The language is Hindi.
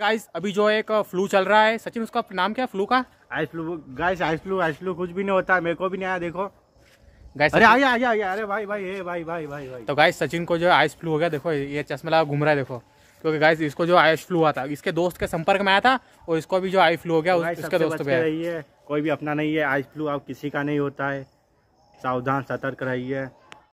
गाइस अभी जो एक फ्लू चल रहा है सचिन उसका नाम क्या फ्लू का ice flu guys ice flu ice flu कुछ भी नहीं होता मेरे को भी नहीं आया देखो गाइस अरे आया आया आया अरे भाई भाई ए भाई भाई भाई भाई तो गाइस सचिन को जो आइस फ्लू हो गया देखो ये चश्मा लगा घूम रहा है देखो क्योंकि गाइस इसको जो आइस फ्लू हुआ था इसके दोस्त के संपर्क में आया था और इसको भी जो आई फ्लू हो गया उसके दोस्त पे है कोई भी अपना नहीं है आइस फ्लू अब किसी का नहीं होता है सावधान सतर्क रहिए